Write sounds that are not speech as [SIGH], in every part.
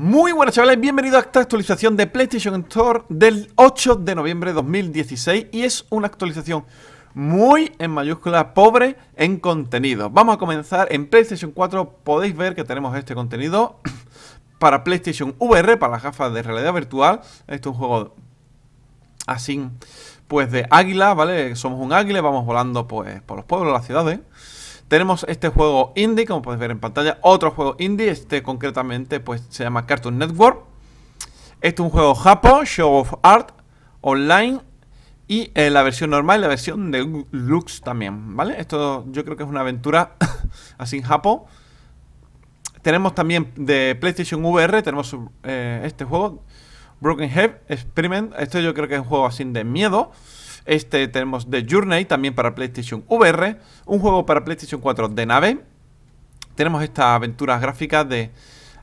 Muy buenas chavales, bienvenidos a esta actualización de PlayStation Store del 8 de noviembre de 2016 y es una actualización muy en mayúscula pobre en contenido. Vamos a comenzar en PlayStation 4, podéis ver que tenemos este contenido [COUGHS] para PlayStation VR, para las gafas de realidad virtual. Esto es un juego así, pues de águila, ¿vale? Somos un águila, vamos volando pues por los pueblos, las ciudades. Tenemos este juego indie, como puedes ver en pantalla, otro juego indie, este concretamente pues se llama Cartoon Network. Este es un juego Japo, Show of Art, online y eh, la versión normal la versión de Lux también, ¿vale? Esto yo creo que es una aventura [LAUGHS] así en Japo. Tenemos también de PlayStation VR, tenemos eh, este juego, Broken Head Experiment. Esto yo creo que es un juego así de miedo. Este tenemos The Journey también para PlayStation VR, un juego para PlayStation 4 de nave. Tenemos estas aventuras gráficas de,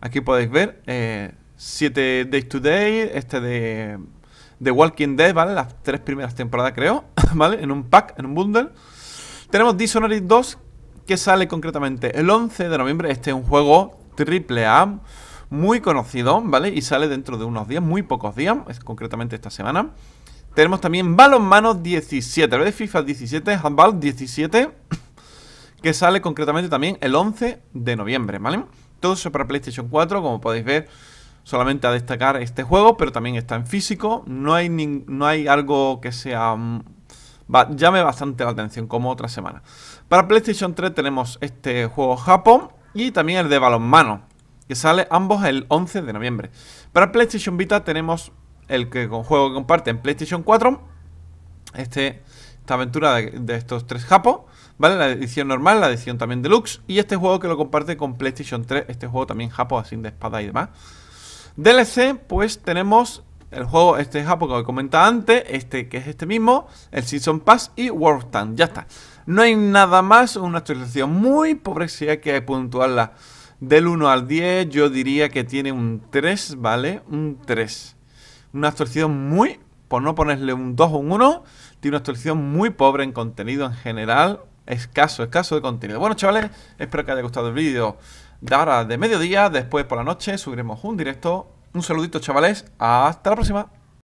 aquí podéis ver, 7 eh, Days Today, este de The Walking Dead, ¿vale? Las tres primeras temporadas creo, [COUGHS] ¿vale? En un pack, en un bundle. Tenemos Dishonored 2 que sale concretamente el 11 de noviembre. Este es un juego triple A muy conocido, ¿vale? Y sale dentro de unos días, muy pocos días, es concretamente esta semana. Tenemos también balonmano 17, de FIFA 17, handball 17, [COUGHS] que sale concretamente también el 11 de noviembre, ¿vale? Todo eso para PlayStation 4, como podéis ver, solamente a destacar este juego, pero también está en físico. No hay, no hay algo que sea... Mm, llame bastante la atención, como otra semana. Para PlayStation 3 tenemos este juego Japón y también el de balonmano, que sale ambos el 11 de noviembre. Para PlayStation Vita tenemos el que con juego que en PlayStation 4. Este, esta aventura de, estos tres japos, ¿vale? La edición normal, la edición también deluxe. Y este juego que lo comparte con PlayStation 3. Este juego también japo, así de espada y demás. DLC, pues tenemos el juego este japo que os comentaba antes, este que es este mismo, el Season Pass y World Time. ya está. No hay nada más, una actualización muy pobre si hay que puntuarla del 1 al 10, yo diría que tiene un 3, ¿vale? Un 3 una actualización muy, por no ponerle un 2 o un 1, tiene una actualización muy pobre en contenido en general, escaso, escaso de contenido. Bueno, chavales, espero que haya gustado el vídeo de ahora de mediodía, después por la noche subiremos un directo. Un saludito, chavales, hasta la próxima.